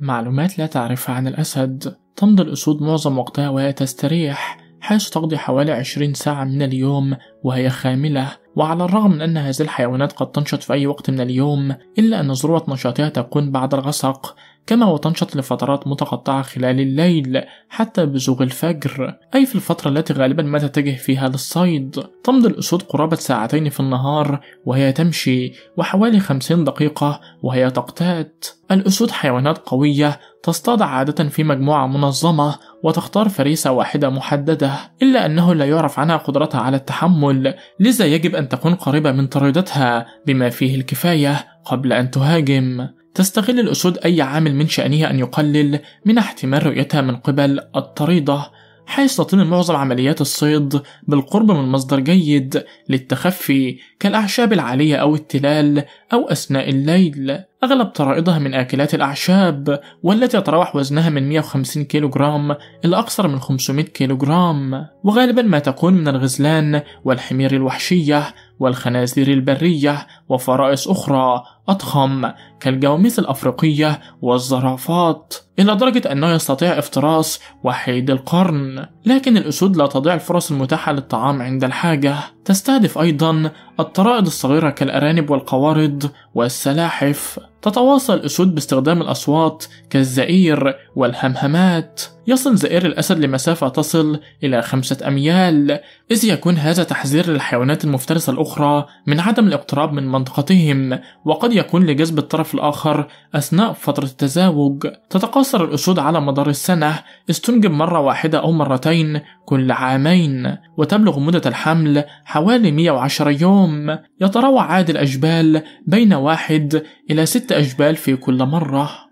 معلومات لا تعرفها عن الأسد تمضي الأسود معظم وقتها وهي تستريح حيث تقضي حوالي 20 ساعة من اليوم وهي خاملة وعلى الرغم من أن هذه الحيوانات قد تنشط في أي وقت من اليوم إلا أن ذروة نشاطها تكون بعد الغسق كما وتنشط لفترات متقطعة خلال الليل حتى بزوغ الفجر أي في الفترة التي غالبا ما تتجه فيها للصيد تمضي الأسود قرابة ساعتين في النهار وهي تمشي وحوالي 50 دقيقة وهي تقتات الأسود حيوانات قوية تصطاد عادة في مجموعة منظمة وتختار فريسة واحدة محددة إلا أنه لا يعرف عنها قدرتها على التحمل لذا يجب أن تكون قريبة من طريدتها بما فيه الكفاية قبل أن تهاجم تستغل الأسود أي عامل من شأنها أن يقلل من احتمال رؤيتها من قبل الطريدة حيث تطل معظم عمليات الصيد بالقرب من مصدر جيد للتخفي كالأعشاب العالية أو التلال أو أثناء الليل أغلب طرائدها من آكلات الأعشاب والتي يتراوح وزنها من 150 كيلوغرام إلى أكثر من 500 كيلوغرام وغالبا ما تكون من الغزلان والحمير الوحشية والخنازير البرية وفرائس أخرى أضخم كالجواميس الأفريقية والزرافات إلى درجة أنه يستطيع افتراس وحيد القرن لكن الأسود لا تضيع الفرص المتاحة للطعام عند الحاجة تستهدف أيضا الطرائد الصغيرة كالأرانب والقوارض والسلاحف تتواصل الأسود باستخدام الأصوات كالزئير والهمهمات يصل زئير الأسد لمسافة تصل إلى خمسة أميال إذ يكون هذا تحذير للحيوانات المفترسة الأخرى من عدم الاقتراب من منطقتهم وقد يكون لجذب الطرف الآخر أثناء فترة التزاوج تتقاصر الأسود على مدار السنة استنجب مرة واحدة أو مرتين كل عامين وتبلغ مدة الحمل حوالي 110 يوم يتراوح عدد الأجبال بين واحد إلى ست أجبال في كل مرة